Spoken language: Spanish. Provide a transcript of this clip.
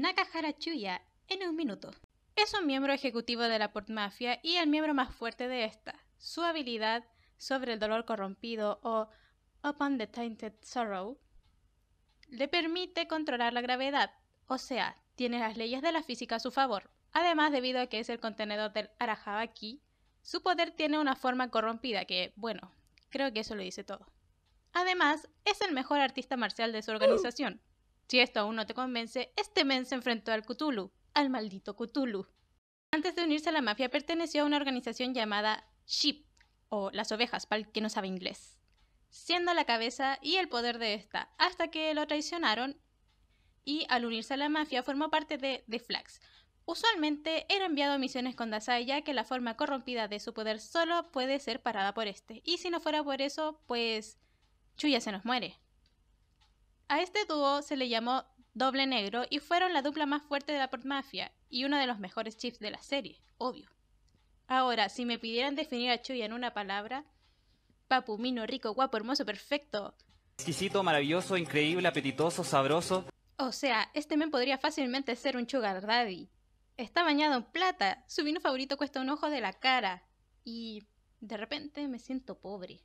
Nakahara Chuya en un minuto. Es un miembro ejecutivo de la Port Mafia y el miembro más fuerte de esta. Su habilidad sobre el dolor corrompido o Upon the Tainted Sorrow le permite controlar la gravedad, o sea, tiene las leyes de la física a su favor. Además, debido a que es el contenedor del arajabaki su poder tiene una forma corrompida que, bueno, creo que eso lo dice todo. Además, es el mejor artista marcial de su ¡Uh! organización. Si esto aún no te convence, este men se enfrentó al Cthulhu, al maldito Cthulhu. Antes de unirse a la mafia, perteneció a una organización llamada Sheep, o las ovejas, para el que no sabe inglés, siendo la cabeza y el poder de esta, hasta que lo traicionaron y al unirse a la mafia formó parte de The Flags. Usualmente era enviado a misiones con Dasai, ya que la forma corrompida de su poder solo puede ser parada por este, y si no fuera por eso, pues Chuya se nos muere. A este dúo se le llamó Doble Negro y fueron la dupla más fuerte de la Port Mafia y uno de los mejores chips de la serie, obvio. Ahora, si me pidieran definir a Chuya en una palabra, papu, mino, rico, guapo, hermoso, perfecto. Exquisito, maravilloso, increíble, apetitoso, sabroso. O sea, este men podría fácilmente ser un sugar daddy. Está bañado en plata, su vino favorito cuesta un ojo de la cara y de repente me siento pobre.